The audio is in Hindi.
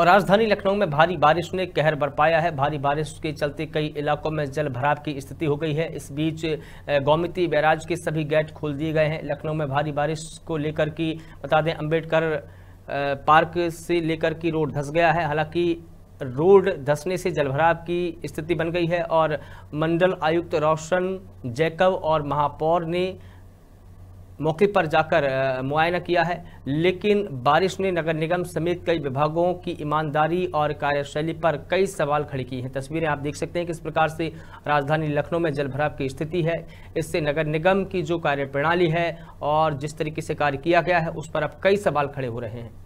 और राजधानी लखनऊ में भारी बारिश ने कहर बरपाया है भारी बारिश के चलते कई इलाकों में जल भराव की स्थिति हो गई है इस बीच गौमती बैराज के सभी गेट खोल दिए गए हैं लखनऊ में भारी बारिश को लेकर की बता दें अम्बेडकर पार्क से लेकर की रोड धस गया है हालांकि रोड धसने से जलभराव की स्थिति बन गई है और मंडल आयुक्त रोशन जैकव और महापौर ने मौके पर जाकर मुआयना किया है लेकिन बारिश ने नगर निगम समेत कई विभागों की ईमानदारी और कार्यशैली पर कई सवाल खड़े किए हैं तस्वीरें आप देख सकते हैं किस प्रकार से राजधानी लखनऊ में जलभराव की स्थिति है इससे नगर निगम की जो कार्यप्रणाली है और जिस तरीके से कार्य किया गया है उस पर अब कई सवाल खड़े हो रहे हैं